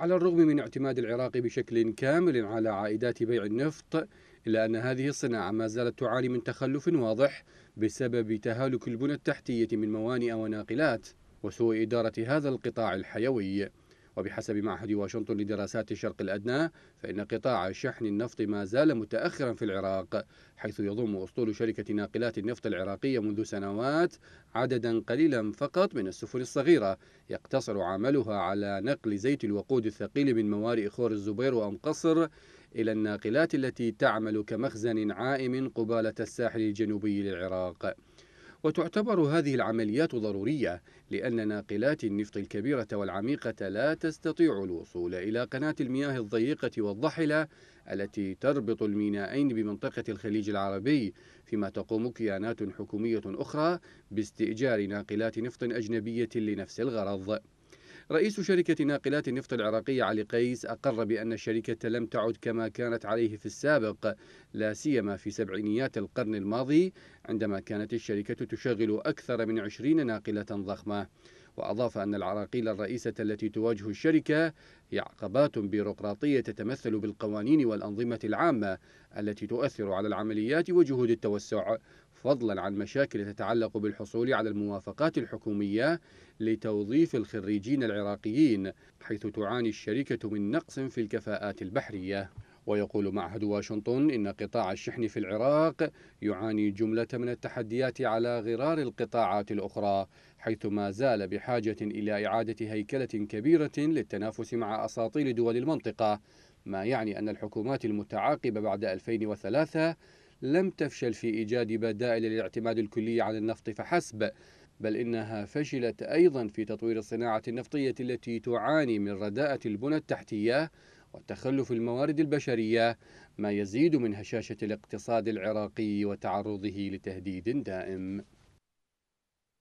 على الرغم من اعتماد العراق بشكل كامل على عائدات بيع النفط إلا أن هذه الصناعة ما زالت تعاني من تخلف واضح بسبب تهالك البنى التحتية من موانئ وناقلات وسوء إدارة هذا القطاع الحيوي وبحسب معهد واشنطن لدراسات الشرق الأدنى فإن قطاع شحن النفط ما زال متأخرا في العراق حيث يضم أسطول شركة ناقلات النفط العراقية منذ سنوات عددا قليلا فقط من السفن الصغيرة يقتصر عملها على نقل زيت الوقود الثقيل من موارئ خور الزبير وأم قصر إلى الناقلات التي تعمل كمخزن عائم قبالة الساحل الجنوبي للعراق وتعتبر هذه العمليات ضرورية لأن ناقلات النفط الكبيرة والعميقة لا تستطيع الوصول إلى قناة المياه الضيقة والضحلة التي تربط الميناءين بمنطقة الخليج العربي فيما تقوم كيانات حكومية أخرى باستئجار ناقلات نفط أجنبية لنفس الغرض رئيس شركة ناقلات النفط العراقية علي قيس أقر بأن الشركة لم تعد كما كانت عليه في السابق لا سيما في سبعينيات القرن الماضي عندما كانت الشركة تشغل أكثر من عشرين ناقلة ضخمة وأضاف أن العراقيل الرئيسة التي تواجه الشركة هي عقبات بيروقراطية تتمثل بالقوانين والأنظمة العامة التي تؤثر على العمليات وجهود التوسع فضلا عن مشاكل تتعلق بالحصول على الموافقات الحكومية لتوظيف الخريجين العراقيين حيث تعاني الشركة من نقص في الكفاءات البحرية ويقول معهد واشنطن إن قطاع الشحن في العراق يعاني جملة من التحديات على غرار القطاعات الأخرى حيث ما زال بحاجة إلى إعادة هيكلة كبيرة للتنافس مع أساطيل دول المنطقة ما يعني أن الحكومات المتعاقبة بعد 2003 لم تفشل في إيجاد بدائل للاعتماد الكلي على النفط فحسب بل إنها فشلت أيضا في تطوير الصناعة النفطية التي تعاني من رداءة البنى التحتية وتخلف الموارد البشرية ما يزيد من هشاشة الاقتصاد العراقي وتعرضه لتهديد دائم